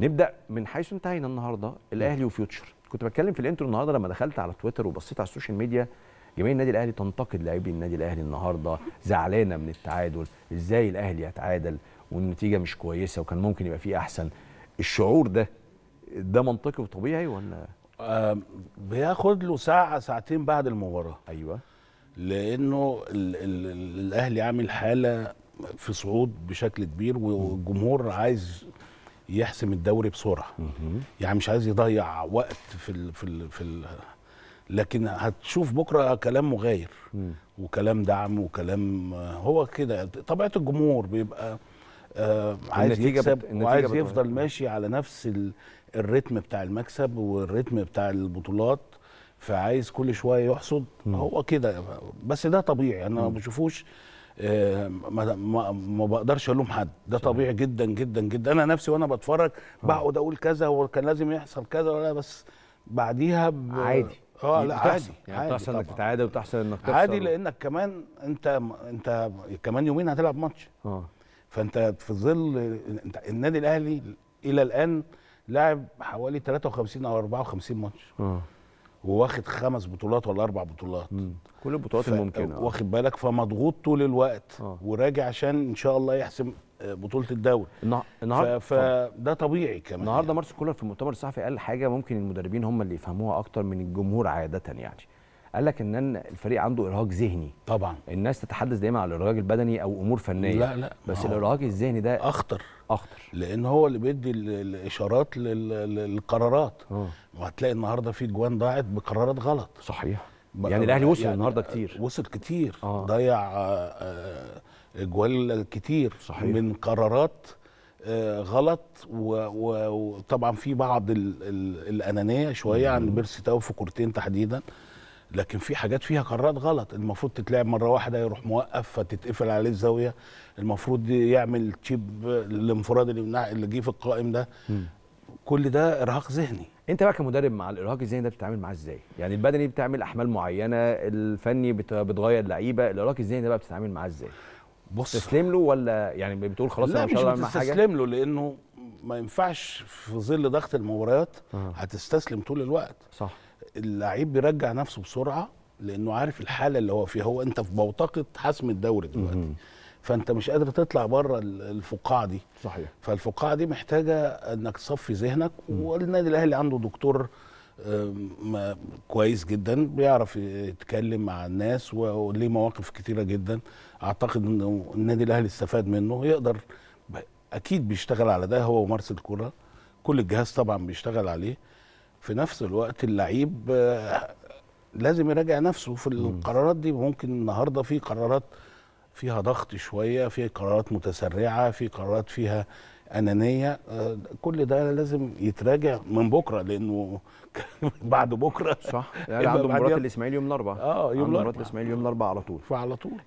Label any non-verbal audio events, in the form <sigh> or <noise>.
نبدا من حيث انتهينا النهارده الاهلي وفيوتشر كنت بتكلم في الانترو النهارده لما دخلت على تويتر وبصيت على السوشيال ميديا جماهير النادي الاهلي تنتقد لاعبي النادي الاهلي النهارده زعلانه من التعادل ازاي الاهلي يتعادل والنتيجه مش كويسه وكان ممكن يبقى فيه احسن الشعور ده ده منطقي وطبيعي ولا آه بياخد له ساعه ساعتين بعد المباراه ايوه لانه الـ الـ الاهلي عامل حاله في صعود بشكل كبير والجمهور عايز يحسم الدوري بسرعه يعني مش عايز يضيع وقت في الـ في الـ في الـ لكن هتشوف بكره كلام مغاير وكلام دعم وكلام هو كده طبيعه الجمهور بيبقى آه، عايز يكسب وعايز يفضل ماشي على نفس الريتم بتاع المكسب والريتم بتاع البطولات فعايز كل شويه يحصد هو كده بس ده طبيعي انا ما بشوفوش آه، ما, ما, بقدرش الوم حد ده طبيعي جدا جدا جدا انا نفسي وانا بتفرج آه. بقعد اقول كذا وكان لازم يحصل كذا ولا بس بعديها ب... عادي اه لا عادي يعني بتحصل انك تتعادل وتحصل انك تخسر عادي لانك كمان انت انت كمان يومين هتلعب ماتش اه فانت في ظل النادي الاهلي الى الان لعب حوالي 53 او 54 ماتش اه وواخد خمس بطولات ولا اربع بطولات مم. كل البطولات ف... الممكنه آه، واخد بالك فمضغوط طول الوقت آه. وراجع عشان ان شاء الله يحسم آه، بطوله الدوري النهارده فده طبيعي كمان النهارده يعني. مارس كولر في المؤتمر الصحفي قال حاجه ممكن المدربين هم اللي يفهموها اكتر من الجمهور عاده يعني قال لك ان الفريق عنده ارهاق ذهني طبعا الناس تتحدث دايما على الارهاق البدني او امور فنيه لا لا بس الارهاق الذهني ده اخطر اخطر لان هو اللي بيدي الاشارات للقرارات آه. وهتلاقي النهارده في جوان ضاعت بقرارات غلط صحيح يعني الاهلي وصل يعني النهارده كتير وصل كتير آه. ضيع اجوال آه، آه، كتير صحيح. من قرارات غلط وطبعا في بعض الانانيه شويه عند عن بيرسي تاو في كورتين تحديدا لكن في حاجات فيها قرارات غلط المفروض تتلعب مره واحده يروح موقف فتتقفل عليه الزاويه المفروض يعمل تشيب الانفراد اللي اللي جه في القائم ده كل ده ارهاق ذهني انت بقى كمدرب مع الارهاق الذهني ده بتتعامل معاه ازاي يعني البدني بتعمل احمال معينه الفني بتغير لعيبه الارهاق الذهني ده بقى بتتعامل معاه ازاي بص تسلم له ولا يعني بتقول خلاص انا مش, هعمل حاجه لا مش بتستسلم له لانه ما ينفعش في ظل ضغط المباريات آه. هتستسلم طول الوقت صح اللعيب بيرجع نفسه بسرعه لانه عارف الحاله اللي هو فيها هو انت في بوتقه حسم الدوري دلوقتي فانت مش قادر تطلع بره الفقاعه دي صحيح فالفقاعه دي محتاجه انك تصفي ذهنك والنادي الاهلي عنده دكتور كويس جدا بيعرف يتكلم مع الناس وليه مواقف كتيره جدا اعتقد انه النادي الاهلي استفاد منه يقدر اكيد بيشتغل على ده هو ومارس الكره كل الجهاز طبعا بيشتغل عليه في نفس الوقت اللعيب آه، لازم يراجع نفسه في القرارات دي ممكن النهارده في قرارات فيها ضغط شويه في قرارات متسرعه في قرارات فيها انانيه آه، كل ده لازم يتراجع من بكره لانه <laughs> بعد بكره صح يعني <laughs> عنده مباراه الاسماعيلي يوم الاربعاء اه يوم الاربعاء مباراه الاسماعيلي يوم الاربعاء على طول فعلى طول